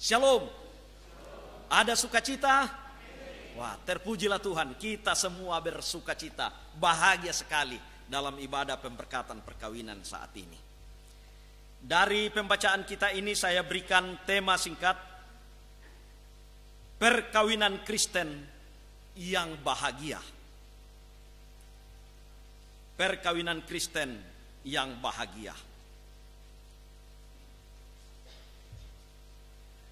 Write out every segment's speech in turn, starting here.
Shalom. Ada sukacita? Wah, terpujilah Tuhan. Kita semua bersukacita, bahagia sekali dalam ibadah pemberkatan perkawinan saat ini. Dari pembacaan kita ini saya berikan tema singkat perkawinan Kristen yang bahagia. Perkawinan Kristen yang bahagia.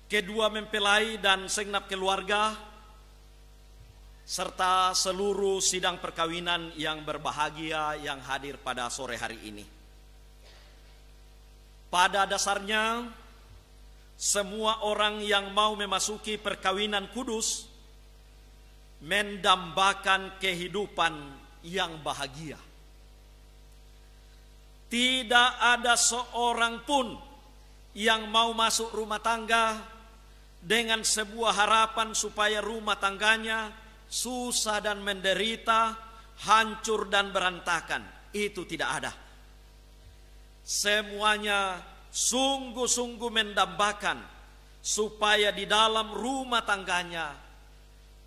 kedua mempelai dan segenap keluarga, serta seluruh sidang perkawinan yang berbahagia yang hadir pada sore hari ini. Pada dasarnya, semua orang yang mau memasuki perkawinan kudus mendambakan kehidupan yang bahagia. Tidak ada seorang pun yang mau masuk rumah tangga dengan sebuah harapan supaya rumah tangganya susah dan menderita, hancur dan berantakan. Itu tidak ada. Semuanya sungguh-sungguh mendambakan supaya di dalam rumah tangganya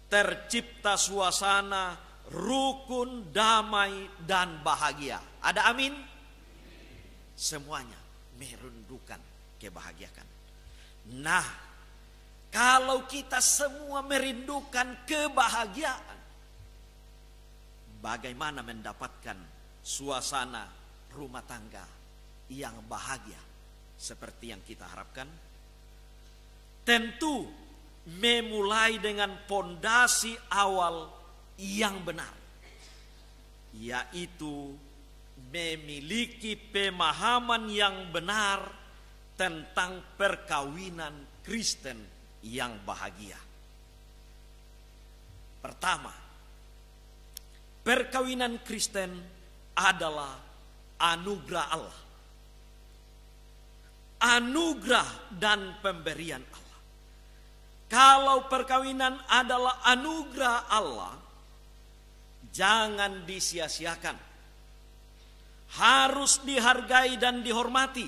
tercipta suasana rukun, damai, dan bahagia. Ada amin? Semuanya merundukan kebahagiaan. Nah, kalau kita semua merindukan kebahagiaan, bagaimana mendapatkan suasana rumah tangga yang bahagia seperti yang kita harapkan? Tentu memulai dengan pondasi awal yang benar, yaitu memiliki pemahaman yang benar tentang perkawinan Kristen yang bahagia. Pertama, perkawinan Kristen adalah anugerah Allah. Anugerah dan pemberian Allah. Kalau perkawinan adalah anugerah Allah, jangan disia-siakan. Harus dihargai dan dihormati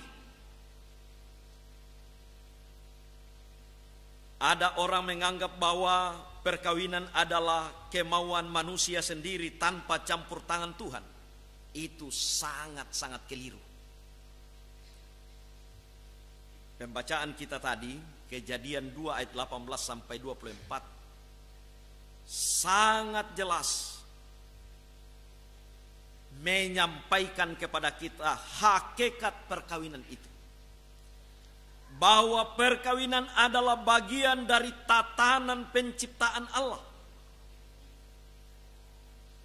Ada orang menganggap bahwa perkawinan adalah kemauan manusia sendiri tanpa campur tangan Tuhan. Itu sangat-sangat keliru. Pembacaan kita tadi, kejadian 2 ayat 18 sampai 24. Sangat jelas menyampaikan kepada kita hakikat perkawinan itu bahwa perkawinan adalah bagian dari tatanan penciptaan Allah.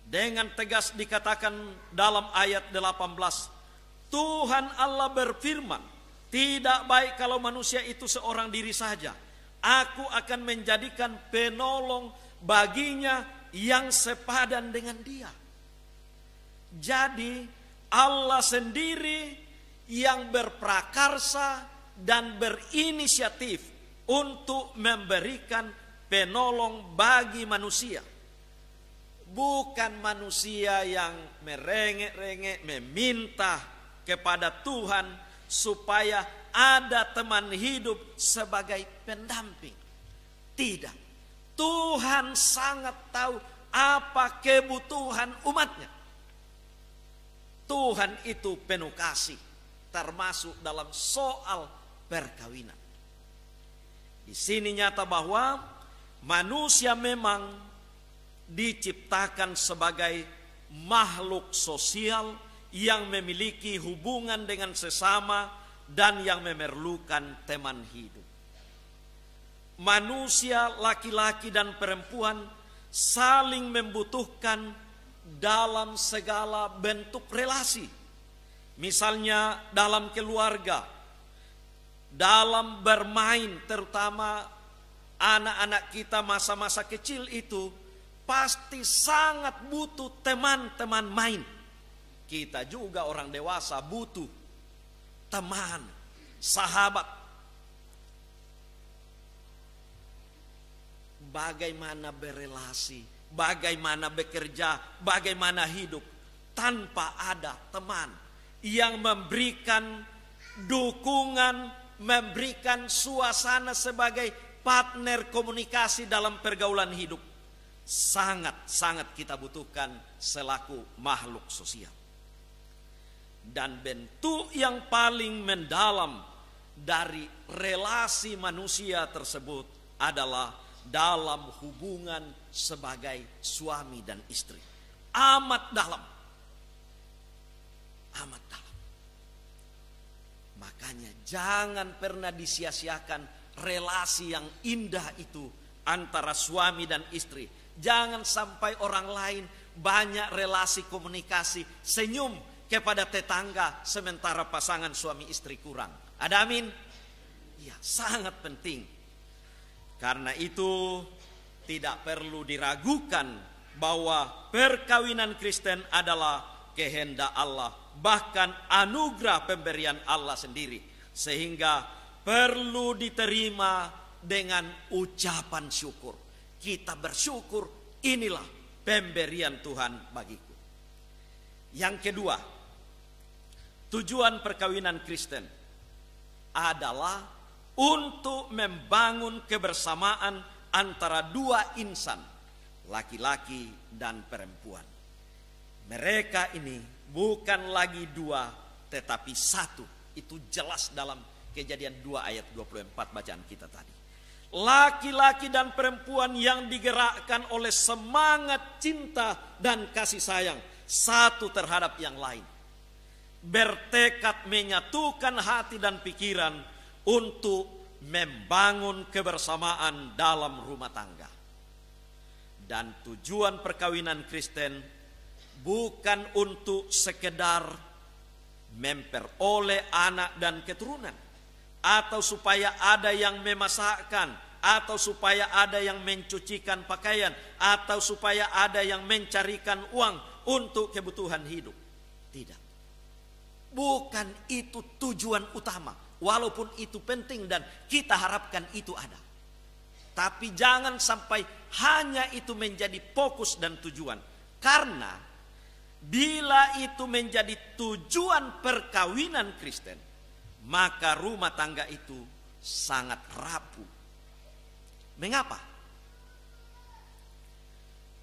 Dengan tegas dikatakan dalam ayat 18, Tuhan Allah berfirman, tidak baik kalau manusia itu seorang diri saja. Aku akan menjadikan penolong baginya yang sepadan dengan dia. Jadi Allah sendiri yang berprakarsa dan berinisiatif untuk memberikan penolong bagi manusia. Bukan manusia yang merengek-rengek meminta kepada Tuhan supaya ada teman hidup sebagai pendamping. Tidak. Tuhan sangat tahu apa kebutuhan umatnya. Tuhan itu penuh kasih termasuk dalam soal perkawinan. Di sini nyata bahwa manusia memang diciptakan sebagai makhluk sosial yang memiliki hubungan dengan sesama dan yang memerlukan teman hidup. Manusia laki-laki dan perempuan saling membutuhkan dalam segala bentuk relasi. Misalnya dalam keluarga, dalam bermain terutama anak-anak kita masa-masa kecil itu pasti sangat butuh teman-teman main. Kita juga orang dewasa butuh teman, sahabat. Bagaimana berelasi, bagaimana bekerja, bagaimana hidup tanpa ada teman yang memberikan dukungan memberikan suasana sebagai partner komunikasi dalam pergaulan hidup. Sangat-sangat kita butuhkan selaku makhluk sosial. Dan bentuk yang paling mendalam dari relasi manusia tersebut adalah dalam hubungan sebagai suami dan istri. Amat dalam Makanya jangan pernah disia-siakan relasi yang indah itu antara suami dan istri. Jangan sampai orang lain banyak relasi komunikasi, senyum kepada tetangga sementara pasangan suami istri kurang. Ada amin? Ya, sangat penting. Karena itu tidak perlu diragukan bahwa perkawinan Kristen adalah kehendak Allah, bahkan anugerah pemberian Allah sendiri, sehingga perlu diterima dengan ucapan syukur. Kita bersyukur, inilah pemberian Tuhan bagiku. Yang kedua, tujuan perkawinan Kristen adalah untuk membangun kebersamaan antara dua insan, laki-laki dan perempuan mereka ini bukan lagi dua tetapi satu. Itu jelas dalam kejadian 2 ayat 24 bacaan kita tadi. Laki-laki dan perempuan yang digerakkan oleh semangat cinta dan kasih sayang satu terhadap yang lain. Bertekad menyatukan hati dan pikiran untuk membangun kebersamaan dalam rumah tangga. Dan tujuan perkawinan Kristen bukan untuk sekedar memperoleh anak dan keturunan atau supaya ada yang memasakkan atau supaya ada yang mencucikan pakaian atau supaya ada yang mencarikan uang untuk kebutuhan hidup tidak bukan itu tujuan utama walaupun itu penting dan kita harapkan itu ada tapi jangan sampai hanya itu menjadi fokus dan tujuan karena Bila itu menjadi tujuan perkawinan Kristen, maka rumah tangga itu sangat rapuh. Mengapa?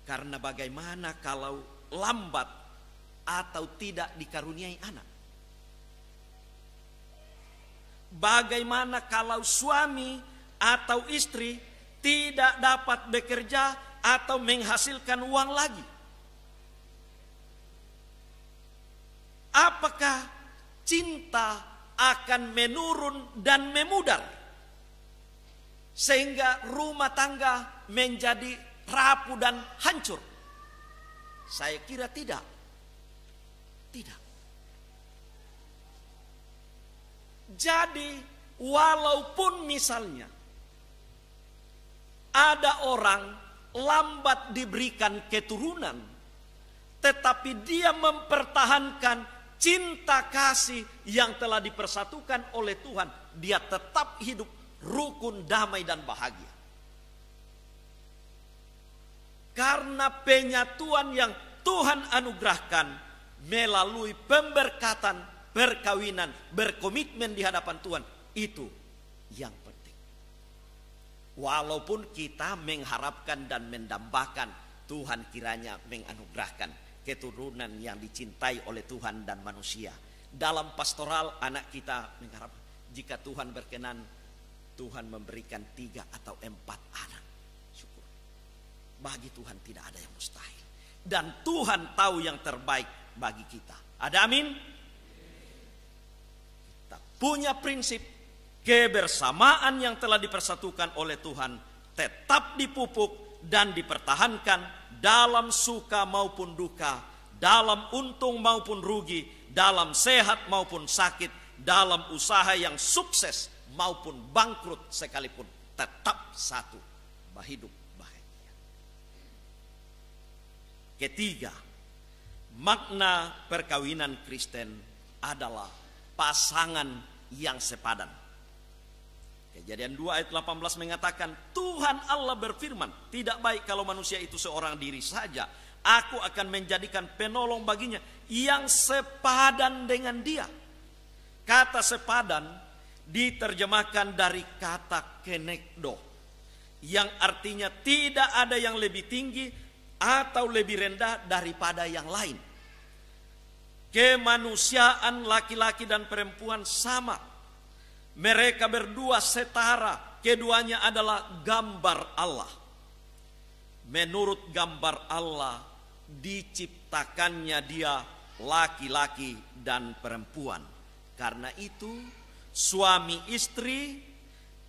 Karena bagaimana kalau lambat atau tidak dikaruniai anak? Bagaimana kalau suami atau istri tidak dapat bekerja atau menghasilkan uang lagi? apakah cinta akan menurun dan memudar sehingga rumah tangga menjadi rapuh dan hancur? Saya kira tidak. Tidak. Jadi walaupun misalnya ada orang lambat diberikan keturunan tetapi dia mempertahankan cinta kasih yang telah dipersatukan oleh Tuhan, dia tetap hidup rukun, damai, dan bahagia. Karena penyatuan yang Tuhan anugerahkan melalui pemberkatan, perkawinan, berkomitmen di hadapan Tuhan, itu yang penting. Walaupun kita mengharapkan dan mendambakan, Tuhan kiranya menganugerahkan keturunan yang dicintai oleh Tuhan dan manusia. Dalam pastoral anak kita mengharap jika Tuhan berkenan Tuhan memberikan tiga atau empat anak. Syukur. Bagi Tuhan tidak ada yang mustahil. Dan Tuhan tahu yang terbaik bagi kita. Ada amin? Kita punya prinsip kebersamaan yang telah dipersatukan oleh Tuhan tetap dipupuk dan dipertahankan dalam suka maupun duka, dalam untung maupun rugi, dalam sehat maupun sakit, dalam usaha yang sukses maupun bangkrut sekalipun, tetap satu, bahidup bahagia. Ketiga, makna perkawinan Kristen adalah pasangan yang sepadan Kejadian 2 ayat 18 mengatakan, Tuhan Allah berfirman, tidak baik kalau manusia itu seorang diri saja. Aku akan menjadikan penolong baginya yang sepadan dengan dia. Kata sepadan diterjemahkan dari kata kenekdo. Yang artinya tidak ada yang lebih tinggi atau lebih rendah daripada yang lain. Kemanusiaan laki-laki dan perempuan sama mereka berdua setara, keduanya adalah gambar Allah. Menurut gambar Allah, diciptakannya dia laki-laki dan perempuan. Karena itu, suami istri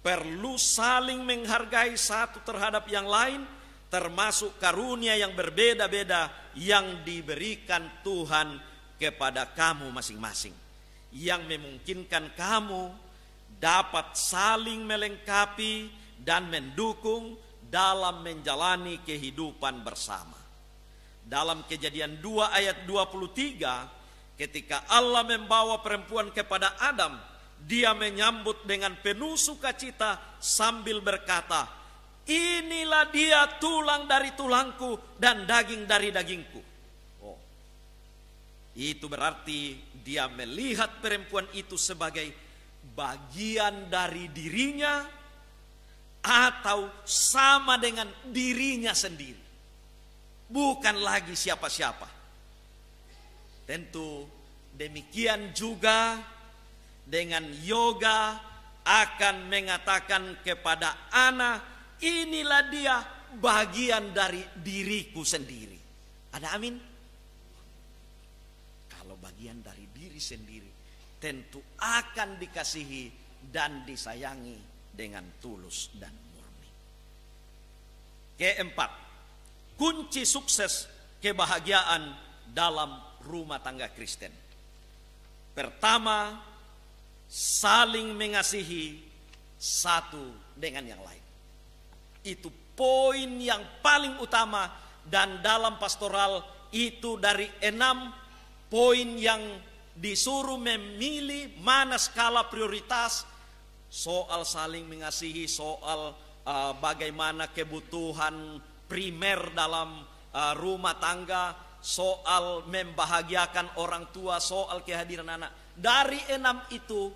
perlu saling menghargai satu terhadap yang lain, termasuk karunia yang berbeda-beda yang diberikan Tuhan kepada kamu masing-masing, yang memungkinkan kamu dapat saling melengkapi dan mendukung dalam menjalani kehidupan bersama. Dalam kejadian 2 ayat 23, ketika Allah membawa perempuan kepada Adam, dia menyambut dengan penuh sukacita sambil berkata, inilah dia tulang dari tulangku dan daging dari dagingku. Oh, itu berarti dia melihat perempuan itu sebagai bagian dari dirinya atau sama dengan dirinya sendiri. Bukan lagi siapa-siapa. Tentu demikian juga dengan yoga akan mengatakan kepada anak, inilah dia bagian dari diriku sendiri. Ada amin? Kalau bagian dari diri sendiri tentu akan dikasihi dan disayangi dengan tulus dan murni. Keempat, kunci sukses kebahagiaan dalam rumah tangga Kristen. Pertama, saling mengasihi satu dengan yang lain. Itu poin yang paling utama dan dalam pastoral itu dari enam poin yang disuruh memilih mana skala prioritas soal saling mengasihi, soal uh, bagaimana kebutuhan primer dalam uh, rumah tangga, soal membahagiakan orang tua, soal kehadiran anak. Dari enam itu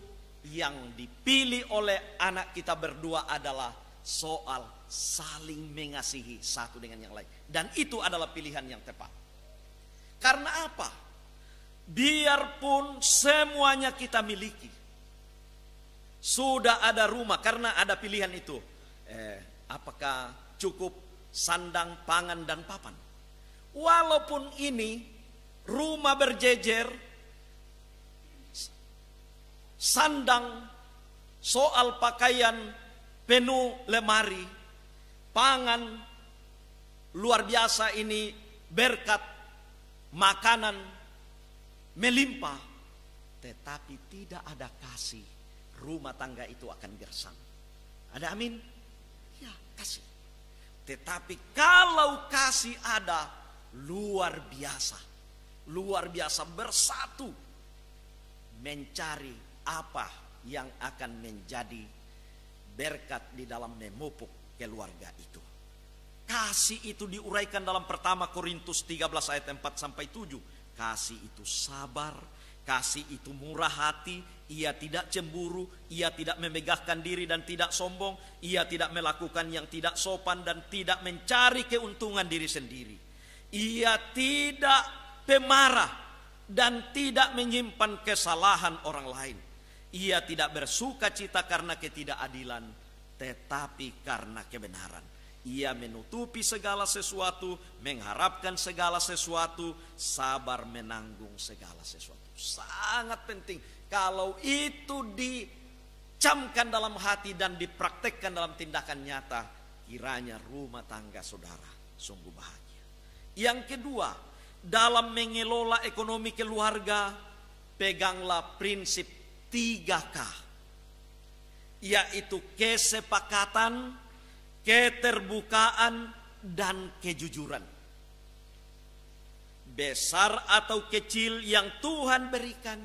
yang dipilih oleh anak kita berdua adalah soal saling mengasihi satu dengan yang lain. Dan itu adalah pilihan yang tepat. Karena apa? biarpun semuanya kita miliki. Sudah ada rumah karena ada pilihan itu. Eh, apakah cukup sandang, pangan dan papan? Walaupun ini rumah berjejer, sandang, soal pakaian penuh lemari, pangan luar biasa ini berkat makanan melimpah, tetapi tidak ada kasih, rumah tangga itu akan gersang. Ada amin? Ya, kasih. Tetapi kalau kasih ada, luar biasa. Luar biasa bersatu mencari apa yang akan menjadi berkat di dalam memupuk keluarga itu. Kasih itu diuraikan dalam pertama Korintus 13 ayat 4 sampai 7 Kasih itu sabar, kasih itu murah hati, ia tidak cemburu, ia tidak memegahkan diri dan tidak sombong, ia tidak melakukan yang tidak sopan dan tidak mencari keuntungan diri sendiri. Ia tidak pemarah dan tidak menyimpan kesalahan orang lain. Ia tidak bersuka cita karena ketidakadilan, tetapi karena kebenaran. Ia menutupi segala sesuatu, mengharapkan segala sesuatu, sabar menanggung segala sesuatu. Sangat penting kalau itu dicamkan dalam hati dan dipraktekkan dalam tindakan nyata, kiranya rumah tangga saudara sungguh bahagia. Yang kedua, dalam mengelola ekonomi keluarga, peganglah prinsip 3K, yaitu kesepakatan, keterbukaan dan kejujuran. Besar atau kecil yang Tuhan berikan,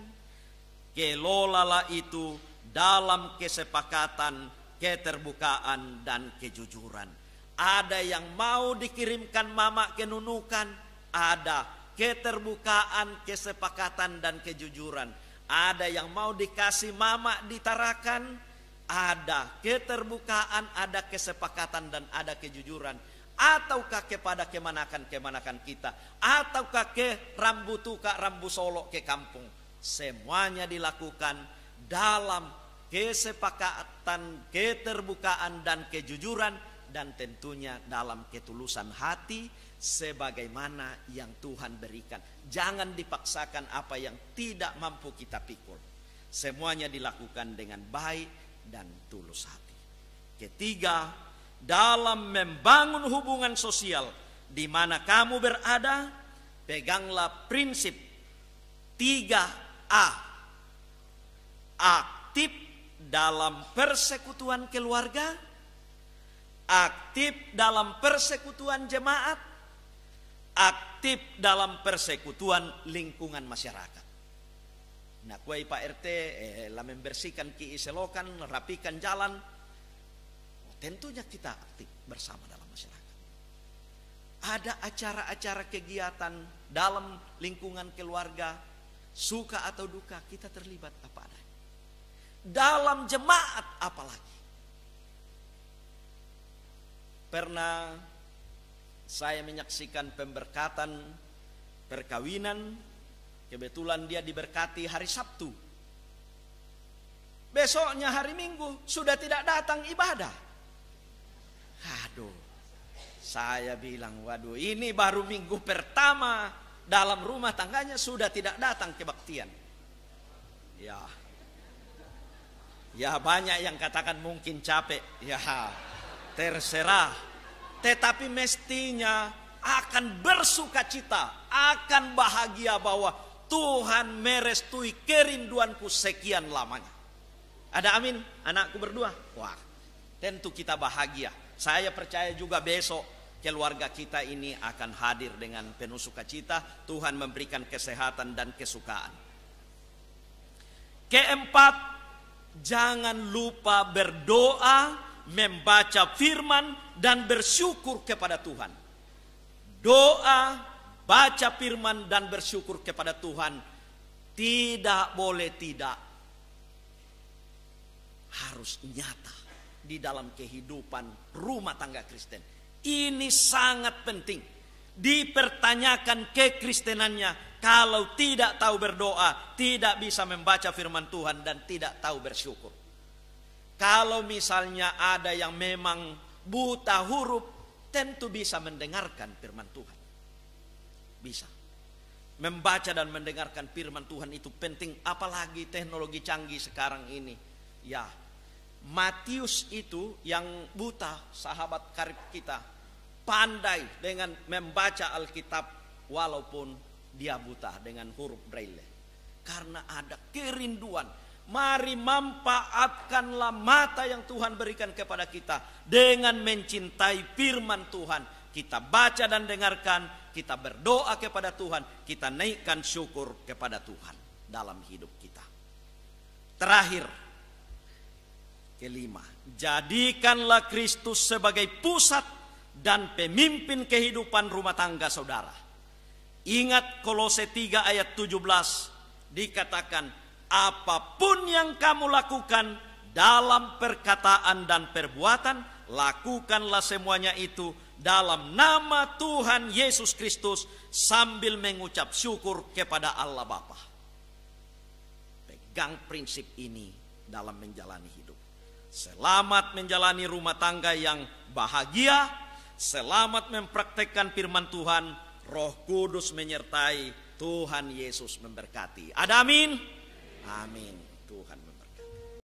kelolalah itu dalam kesepakatan, keterbukaan, dan kejujuran. Ada yang mau dikirimkan mama kenunukan, ada keterbukaan, kesepakatan, dan kejujuran. Ada yang mau dikasih mama ditarakan, ada keterbukaan, ada kesepakatan dan ada kejujuran. Ataukah kepada kemanakan-kemanakan kita. Ataukah ke rambu tuka, rambu solo ke kampung. Semuanya dilakukan dalam kesepakatan, keterbukaan dan kejujuran. Dan tentunya dalam ketulusan hati sebagaimana yang Tuhan berikan. Jangan dipaksakan apa yang tidak mampu kita pikul. Semuanya dilakukan dengan baik, dan tulus hati. Ketiga, dalam membangun hubungan sosial di mana kamu berada, peganglah prinsip 3A. Aktif dalam persekutuan keluarga, aktif dalam persekutuan jemaat, aktif dalam persekutuan lingkungan masyarakat. Nah, kuai Pak RT eh, lah membersihkan ki selokan, rapikan jalan. Oh, tentunya kita aktif bersama dalam masyarakat. Ada acara-acara kegiatan dalam lingkungan keluarga, suka atau duka kita terlibat apa adanya. Dalam jemaat apalagi. Pernah saya menyaksikan pemberkatan perkawinan Kebetulan dia diberkati hari Sabtu. Besoknya hari Minggu sudah tidak datang ibadah. Aduh. Saya bilang, waduh ini baru minggu pertama dalam rumah tangganya sudah tidak datang kebaktian. Ya. Ya banyak yang katakan mungkin capek. Ya terserah. Tetapi mestinya akan bersuka cita, akan bahagia bahwa Tuhan merestui kerinduanku sekian lamanya. Ada amin, anakku berdua. Wah, tentu kita bahagia. Saya percaya juga besok keluarga kita ini akan hadir dengan penuh sukacita. Tuhan memberikan kesehatan dan kesukaan. Keempat, jangan lupa berdoa, membaca firman, dan bersyukur kepada Tuhan. Doa, baca firman dan bersyukur kepada Tuhan tidak boleh tidak harus nyata di dalam kehidupan rumah tangga Kristen. Ini sangat penting. Dipertanyakan kekristenannya kalau tidak tahu berdoa, tidak bisa membaca firman Tuhan dan tidak tahu bersyukur. Kalau misalnya ada yang memang buta huruf, tentu bisa mendengarkan firman Tuhan. Bisa. Membaca dan mendengarkan firman Tuhan itu penting apalagi teknologi canggih sekarang ini. Ya. Matius itu yang buta sahabat karib kita pandai dengan membaca Alkitab walaupun dia buta dengan huruf braille. Karena ada kerinduan Mari manfaatkanlah mata yang Tuhan berikan kepada kita dengan mencintai firman Tuhan. Kita baca dan dengarkan kita berdoa kepada Tuhan, kita naikkan syukur kepada Tuhan dalam hidup kita. Terakhir, kelima, jadikanlah Kristus sebagai pusat dan pemimpin kehidupan rumah tangga saudara. Ingat Kolose 3 ayat 17 dikatakan apapun yang kamu lakukan dalam perkataan dan perbuatan lakukanlah semuanya itu dalam nama Tuhan Yesus Kristus sambil mengucap syukur kepada Allah Bapa. Pegang prinsip ini dalam menjalani hidup. Selamat menjalani rumah tangga yang bahagia, selamat mempraktekkan firman Tuhan, Roh Kudus menyertai, Tuhan Yesus memberkati. Ada amin. Amin. Tuhan